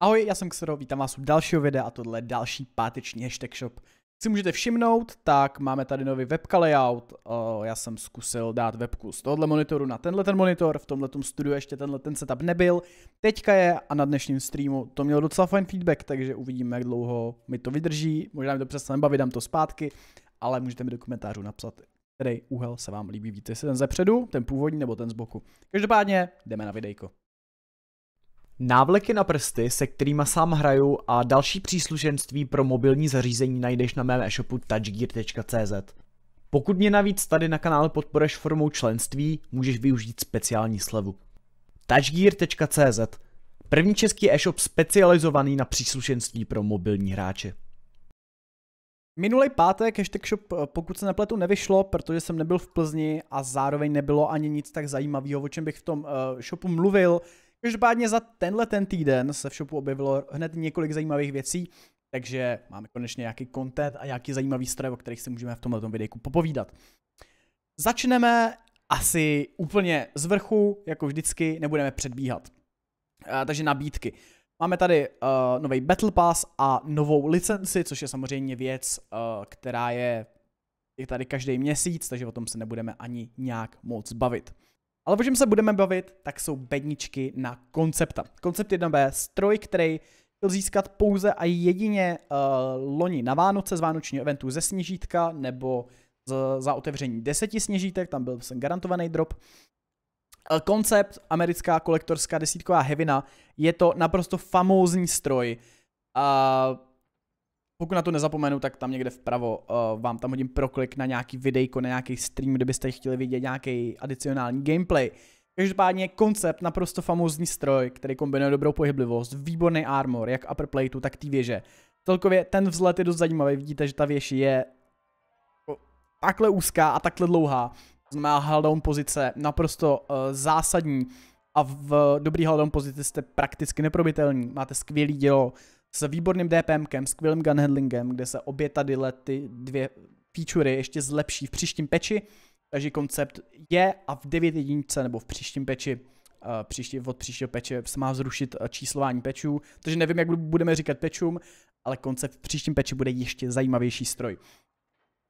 Ahoj, já jsem Xero, vítám vás u dalšího videa a tohle je další páteční hashtag shop. Si můžete všimnout, tak máme tady nový webka layout. O, eh, já jsem zkusil dát webku z tohohle monitoru na tenhle ten monitor, v tomhle studiu ještě tenhle ten setup nebyl. Teďka je a na dnešním streamu to mělo docela fajn feedback, takže uvidíme, jak dlouho mi to vydrží. Možná mi to přesně nebaví, dám to zpátky, ale můžete mi do komentářů napsat, který úhel se vám líbí víc, jestli ten zepředu, ten původní nebo ten z boku. Každopádně jdeme na videjko. Návleky na prsty, se kterými sám hraju a další příslušenství pro mobilní zařízení najdeš na mém e-shopu touchgear.cz. Pokud mě navíc tady na kanále podporeš formou členství, můžeš využít speciální slevu. touchgear.cz První český e-shop specializovaný na příslušenství pro mobilní hráče. Minulý pátek hashtag shop, eh, pokud se nepletu, nevyšlo, protože jsem nebyl v Plzni a zároveň nebylo ani nic tak zajímavého, o čem bych v tom eh, shopu mluvil. Každopádně za tenhle ten týden se v shopu objevilo hned několik zajímavých věcí, takže máme konečně nějaký content a nějaký zajímavý stroj, o kterých si můžeme v tomto videu popovídat. Začneme asi úplně z vrchu, jako vždycky, nebudeme předbíhat. takže nabídky. Máme tady uh, nový Battle Pass a novou licenci, což je samozřejmě věc, uh, která je, je tady každý měsíc, takže o tom se nebudeme ani nějak moc bavit. Ale o čem se budeme bavit, tak jsou bedničky na koncepta. Koncept 1B, stroj, který chtěl získat pouze a jedině uh, loni na Vánoce z vánočního eventu ze sněžítka nebo z, za otevření deseti sněžítek, tam byl jsem vlastně garantovaný drop. Eh, koncept, americká kolektorská desítková hevina, je to naprosto famózní stroj. Uh, pokud na to nezapomenu, tak tam někde vpravo uh, vám tam hodím proklik na nějaký videjko, na nějaký stream, kde byste chtěli vidět nějaký adicionální gameplay. Každopádně koncept naprosto famózní stroj, který kombinuje dobrou pohyblivost, výborný armor, jak upper plateu, tak té věže. Celkově ten vzlet je dost zajímavý, vidíte, že ta věž je takhle úzká a takhle dlouhá. To znamená held pozice naprosto uh, zásadní a v dobrý held pozici jste prakticky neprobitelní. Máte skvělý dělo, s výborným DPMkem, skvělým gunhandlingem, kde se obě tady ty dvě featurey ještě zlepší v příštím peči, takže koncept je a v 9 jedince nebo v příštím peči uh, eh, příští, od příštího peče se má zrušit eh, číslování pečů, takže nevím, jak budeme říkat pečům, ale koncept v příštím peči bude ještě zajímavější stroj.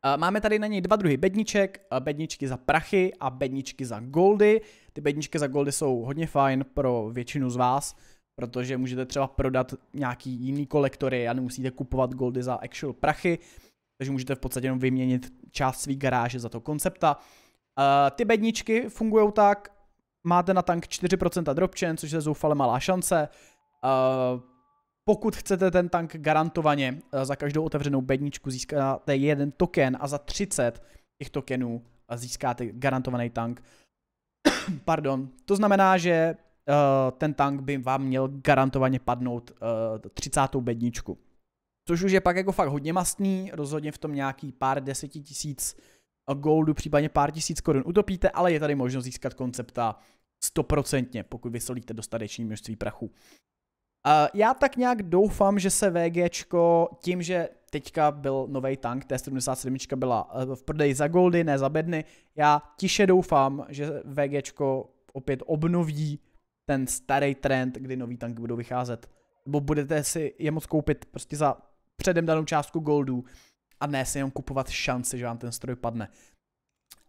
Eh, máme tady na něj dva druhy bedniček, bedničky za prachy a bedničky za goldy. Ty bedničky za goldy jsou hodně fajn pro většinu z vás, protože můžete třeba prodat nějaký jiný kolektory a nemusíte kupovat goldy za actual prachy, takže můžete v podstatě jenom vyměnit část svý garáže za to koncepta. Uh, ty bedničky fungují tak, máte na tank 4% chain, což je zoufale malá šance. Uh, pokud chcete ten tank garantovaně, uh, za každou otevřenou bedničku získáte jeden token a za 30 těch tokenů získáte garantovaný tank. Pardon. To znamená, že Eh, ten tank by vám měl garantovaně padnout 30. Eh, bedničku. Což už je pak jako fakt hodně mastný, rozhodně v tom nějaký pár deseti tisíc eh, goldu, případně pár tisíc korun utopíte, ale je tady možnost získat koncepta stoprocentně, pokud vysolíte dostatečný množství prachu. Já tak nějak doufám, že se VGčko tím, že teďka byl nový tank, T77 byla v prodeji za goldy, ne za bedny, já tiše doufám, že VGčko opět obnoví ten starý trend, kdy nový tanky budou vycházet. Nebo budete si je moc koupit prostě za předem danou částku goldů a ne si jenom kupovat šance, že vám ten stroj padne.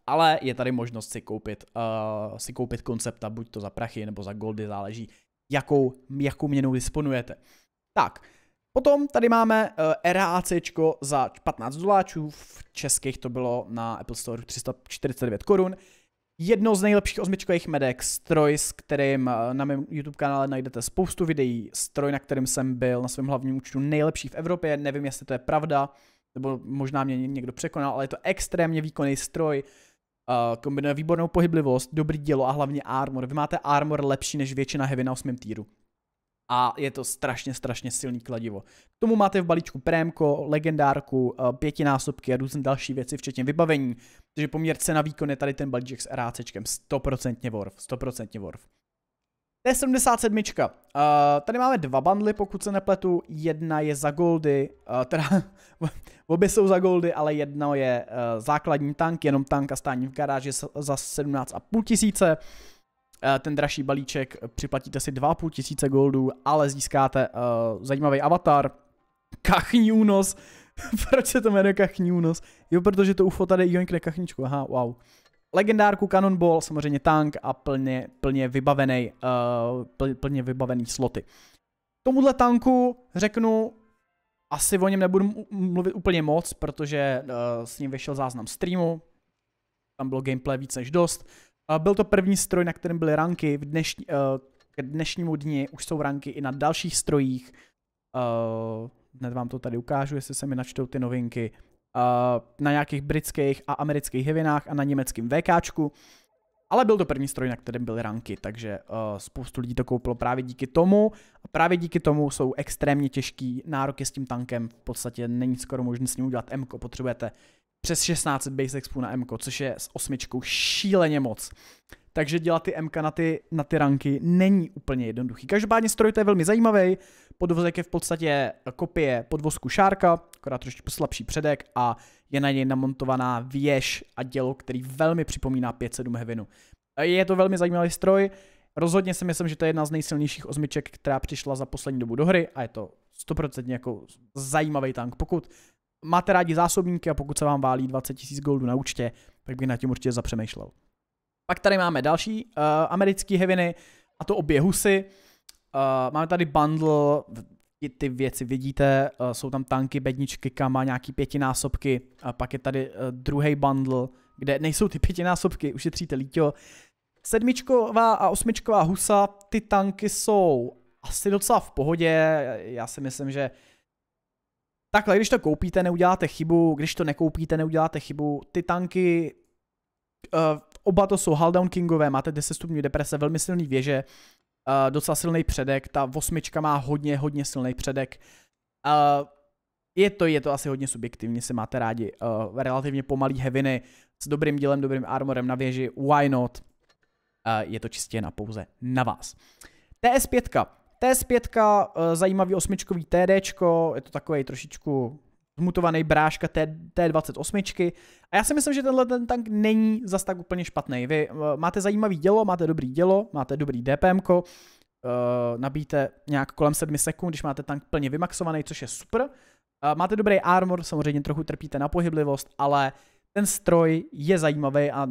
Ale je tady možnost si koupit, uh, si koupit koncepta, buď to za prachy nebo za goldy, záleží, jakou, jakou měnou disponujete. Tak, Potom tady máme uh, eh, RAC za 15 doláčů, v českých to bylo na Apple Store 349 korun jednou z nejlepších osmičkových medek, stroj, s kterým eh, na mém YouTube kanále najdete spoustu videí, stroj, na kterém jsem byl na svém hlavním účtu nejlepší v Evropě, nevím, jestli to je pravda, nebo možná mě někdo překonal, ale je to extrémně výkonný stroj, eh, kombinuje výbornou pohyblivost, dobrý dělo a hlavně armor. Vy máte armor lepší než většina heavy na 8. týru a je to strašně, strašně silný kladivo. K tomu máte v balíčku prémko, legendárku, eh, pětinásobky a různé další věci, včetně vybavení. Takže poměr cena výkon je tady ten balíček s RACčkem, 100% worth, 100% worth. T77. Uh, eh, tady máme dva bundly, pokud se nepletu. Jedna je za goldy, uh, teda obě jsou za goldy, ale jedno je uh, základní tank, jenom tank a stání v garáži za 17,5 tisíce. Eh, ten dražší balíček, eh, připlatíte si 2,5 tisíce goldů, ale získáte uh, zajímavý avatar, kachní únos, proč se to jmenuje kachní únos? Jo, protože to UFO tady joinkne kachničku, aha, wow. Legendárku, Cannonball, samozřejmě tank a plně, plně, vybavený, uh, pl, plně vybavený sloty. Tomuhle tanku řeknu, asi o něm nebudu mluvit úplně moc, protože uh, s ním vyšel záznam streamu, tam bylo gameplay více než dost. Eh, byl to první stroj, na kterém byly ranky. V dnešní, eh, k dnešnímu dni už jsou ranky i na dalších strojích. Eh, hned vám to tady ukážu, jestli se mi načtou ty novinky. Na nějakých britských a amerických hevinách a na německém VKčku. Ale byl to první stroj, na kterém byly ranky, takže uh, spoustu lidí to koupilo právě díky tomu. A právě díky tomu jsou extrémně těžký nároky s tím tankem. V podstatě není skoro možné s ním udělat M, potřebujete přes 16 base expů na M, což je s osmičkou šíleně moc. Takže dělat ty MK na ty, na ty ranky není úplně jednoduchý. Každopádně stroj to je velmi zajímavý. Podvozek je v podstatě kopie podvozku Šárka, akorát trošku slabší předek a je na něj namontovaná věž a dělo, který velmi připomíná 5.7 Heavinu. Je to velmi zajímavý stroj. Rozhodně si myslím, že to je jedna z nejsilnějších osmiček, která přišla za poslední dobu do hry a je to 100% jako zajímavý tank. Pokud máte rádi zásobníky a pokud se vám válí 20 000 goldů na účtě, tak bych na tím určitě zapřemýšlel. Pak tady máme další uh, eh, americké heviny, a to obě husy. Uh, máme tady bundle, ty věci vidíte, uh, jsou tam tanky, bedničky, kama, nějaký pětinásobky, a pak je tady uh, druhý bundle, kde nejsou ty pětinásobky, ušetříte lítě. Sedmičková a osmičková husa, ty tanky jsou asi docela v pohodě, já si myslím, že uh, Takhle, když to koupíte, neuděláte chybu, když to nekoupíte, neuděláte chybu. Ty tanky, uh, oba to jsou haldown Kingové, máte 10 stupňů deprese, velmi silný věže, uh, docela silný předek, ta osmička má hodně, hodně silný předek. Uh, je to, je to asi hodně subjektivní, si máte rádi. Uh, relativně pomalý heviny s dobrým dílem, dobrým armorem na věži, why not? Uh, je to čistě na pouze na vás. TS5. TS5, eh, zajímavý osmičkový TD, je to takový trošičku zmutovaný bráška T, T28. A já si myslím, že tenhle ten tank není zas tak úplně špatný. Vy eh, máte zajímavý dělo, máte dobrý dělo, máte dobrý DPM, eh, nabíte nějak kolem 7 sekund, když máte tank plně vymaxovaný, což je super. máte dobrý armor, samozřejmě trochu trpíte na pohyblivost, ale ten stroj je zajímavý a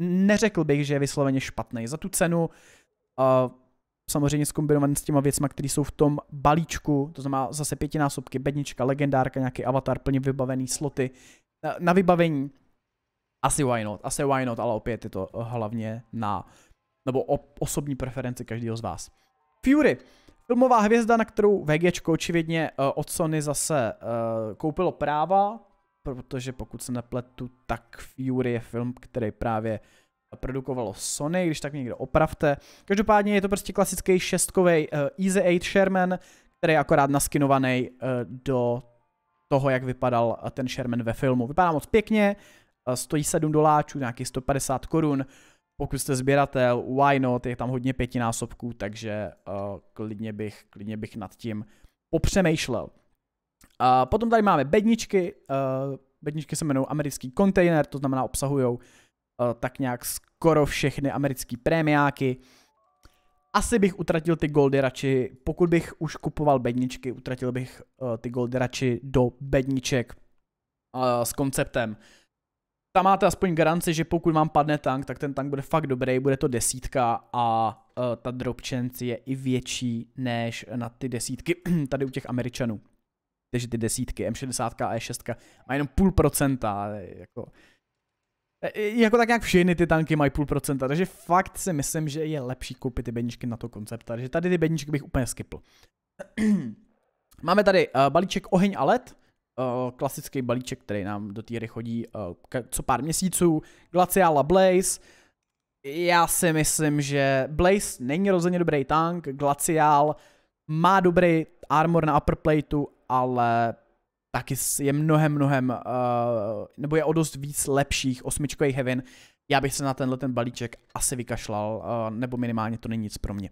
neřekl bych, že je vysloveně špatný. Za tu cenu uh, samozřejmě skombinovaný s těma věcma, které jsou v tom balíčku, to znamená zase pětinásobky, bednička, legendárka, nějaký avatar, plně vybavený sloty na, na vybavení. Asi why not, asi why not, ale opět je to hlavně na, nebo o, osobní preferenci každého z vás. Fury, filmová hvězda, na kterou VG očividně uh, od Sony zase uh, koupilo práva, protože pokud se nepletu, tak Fury je film, který právě uh, produkovalo Sony, když tak mě někdo opravte. Každopádně je to prostě klasický šestkový uh, eh, Easy 8 Sherman, který je akorát naskinovaný uh, eh, do toho, jak vypadal uh, ten Sherman ve filmu. Vypadá moc pěkně, uh, stojí 7 doláčů, nějakých 150 korun. Pokud jste sběratel, why not, je tam hodně pětinásobků, takže uh, klidně, bych, klidně bych nad tím popřemýšlel. Uh, potom tady máme bedničky, uh, bedničky se jmenují americký kontejner, to znamená obsahují Eh, tak nějak skoro všechny americké prémiáky. Asi bych utratil ty goldy radši, pokud bych už kupoval bedničky, utratil bych uh, ty goldy radši do bedniček uh, s konceptem. Tam máte aspoň garanci, že pokud vám padne tank, tak ten tank bude fakt dobrý, bude to desítka a uh, ta drop chance je i větší než na ty desítky tady u těch američanů. Takže ty desítky, M60 a E6 má jenom půl procenta, jako E, e, jako tak nějak všechny ty tanky mají půl procenta, takže fakt si myslím, že je lepší koupit ty bedničky na to koncept, takže tady ty bedničky bych úplně skipl. Máme tady uh, balíček Oheň a led, uh, klasický balíček, který nám do týry chodí uh, co pár měsíců, Glacial a Blaze, já si myslím, že Blaze není rozhodně dobrý tank, Glacial má dobrý armor na upper plateu, ale taky je mnohem, mnohem, uh, nebo je o dost víc lepších osmičkových heaven. Já bych se na tenhle ten balíček asi vykašlal, uh, nebo minimálně to není nic pro mě.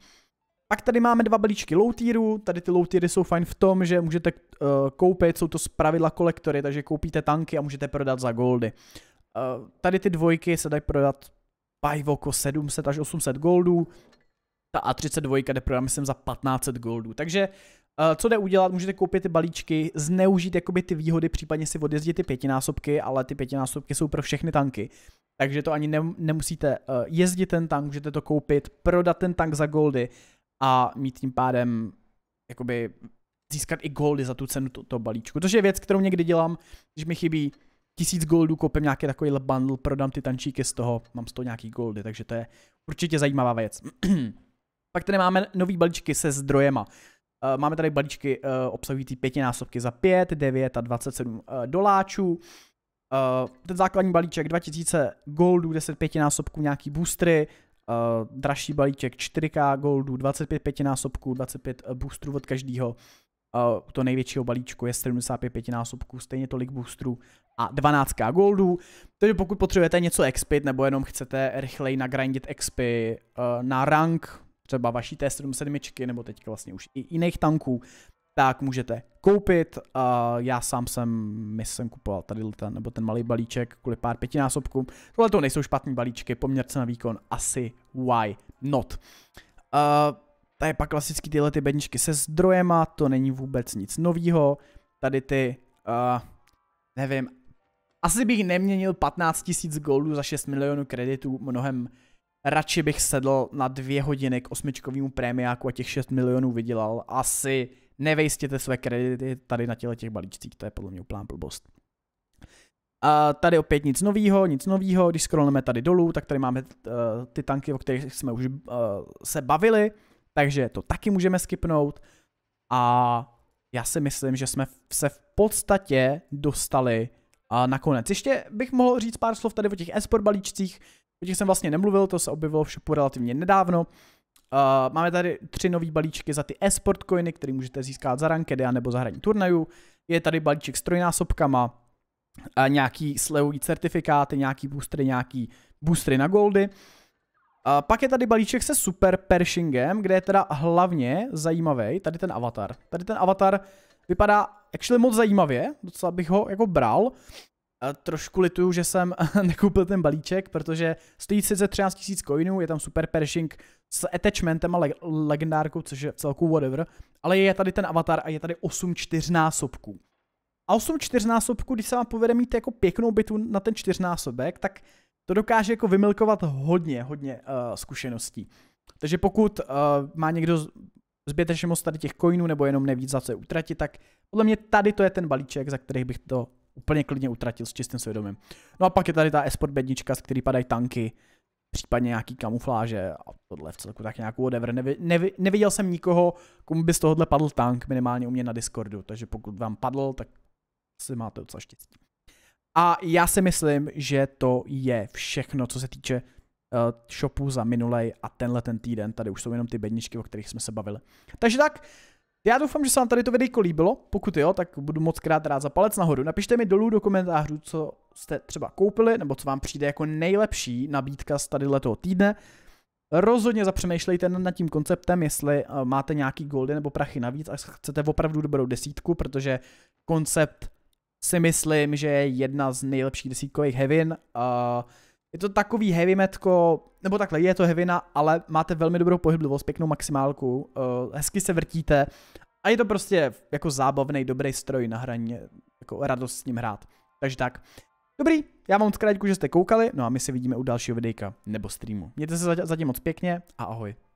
Pak tady máme dva balíčky low tieru, tady ty low tiery jsou fajn v tom, že můžete uh, koupit, jsou to zpravidla kolektory, takže koupíte tanky a můžete prodat za goldy. Uh, tady ty dvojky se dají prodat pajvoko 700 až 800 goldů, ta A32 jde prodat myslím za 1500 goldů, takže uh, Eh, co jde udělat, můžete koupit ty balíčky, zneužít jakoby ty výhody, případně si odjezdit ty pětinásobky, ale ty pětinásobky jsou pro všechny tanky. Takže to ani ne, nemusíte eh, jezdit ten tank, můžete to koupit, prodat ten tank za goldy a mít tím pádem jakoby získat i goldy za tu cenu toho to balíčku. To je věc, kterou někdy dělám, když mi chybí tisíc goldů, koupím nějaký takový bundle, prodám ty tančíky z toho, mám z toho nějaký goldy, takže to je určitě zajímavá věc. Pak tady máme nový balíčky se zdrojema. Eh, máme tady balíčky eh, obsahující pětinásobky za 5, 9 a 27 eh, doláčů. Ten základní balíček 2000 goldů, 10 pětinásobků, nějaký boostry, dražší balíček 4K goldů, 25 pětinásobků, 25 boostrů od každého. U toho největšího balíčku je 75 pětinásobků, stejně tolik boostrů a 12k goldů. Takže pokud potřebujete něco expit nebo jenom chcete rychleji nagrindit expy na rank, třeba vaší T77 nebo teď vlastně už i jiných tanků, tak můžete koupit. já sám jsem, myslím, kupoval tady ten, nebo ten malý balíček kvůli pár pětinásobkům. Tohle to nejsou špatný balíčky, poměrce na výkon, asi why not. to tady pak klasicky tyhle ty bedničky se zdrojema, to není vůbec nic novýho. Tady ty, uh, nevím, asi bych neměnil 15 000 goldů za 6 milionů kreditů, mnohem radši bych sedl na dvě hodiny k osmičkovému prémiáku a těch 6 milionů vydělal. Asi nevejstěte své kredity tady na těle těch balíčcích, to je podle mě úplná blbost. A tady opět nic novýho, nic novýho, když scrollneme tady dolů, tak tady máme eh, ty tanky, o kterých jsme už eh, se bavili, takže to taky můžeme skipnout. A já si myslím, že jsme se v podstatě dostali a nakonec. Ještě bych mohl říct pár slov tady o těch esport balíčcích, O těch jsem vlastně nemluvil, to se objevilo shopu relativně nedávno. Uh, máme tady tři nové balíčky za ty e-sport coiny, které můžete získat za rankedy nebo za hraní turnajů. Je tady balíček s trojnásobkama, uh, nějaký slevový certifikáty, nějaký boostry, nějaký boostry na goldy. A eh, pak je tady balíček se super pershingem, kde je teda hlavně zajímavý tady ten avatar. Tady ten avatar vypadá actually moc zajímavě, docela bych ho jako bral trošku lituju, že jsem nekoupil ten balíček, protože stojí sice 13 000 coinů, je tam super pershing s attachmentem a leg- legendárkou, což je celku whatever, ale je tady ten avatar a je tady 8 čtyřnásobků. A 8 čtyřnásobků, když se vám povede mít jako pěknou bitvu na ten čtyřnásobek, tak to dokáže jako vymilkovat hodně, hodně uh, zkušeností. Takže pokud uh, má někdo zbytečně moc tady těch coinů nebo jenom neví za co je utratit, tak podle mě tady to je ten balíček, za kterých bych to úplně klidně utratil s čistým svědomím. No a pak je tady ta esport bednička, z který padají tanky, případně nějaký kamufláže a tohle v celku tak nějakou whatever. Nevi, nevi, neviděl jsem nikoho, komu by z tohohle padl tank minimálně u mě na Discordu, takže pokud vám padl, tak si máte docela štěstí. A já si myslím, že to je všechno, co se týče uh, eh, shopu za minulej a tenhle ten týden. Tady už jsou jenom ty bedničky, o kterých jsme se bavili. Takže tak, já doufám, že se vám tady to videjko líbilo, pokud jo, tak budu moc krát rád za palec nahoru. Napište mi dolů do komentářů, co jste třeba koupili, nebo co vám přijde jako nejlepší nabídka z tady letoho týdne. Rozhodně zapřemýšlejte nad tím konceptem, jestli eh, máte nějaký goldy nebo prachy navíc a chcete opravdu dobrou desítku, protože koncept si myslím, že je jedna z nejlepších desítkových hevin. Uh, je to takový heavy metko, nebo takhle, je to heavina, ale máte velmi dobrou pohyblivost, pěknou maximálku, uh, hezky se vrtíte a je to prostě jako zábavný, dobrý stroj na hraní, jako radost s ním hrát. Takže tak. Dobrý, já vám moc krát že jste koukali, no a my se vidíme u dalšího videjka nebo streamu. Mějte se zatím moc pěkně a ahoj.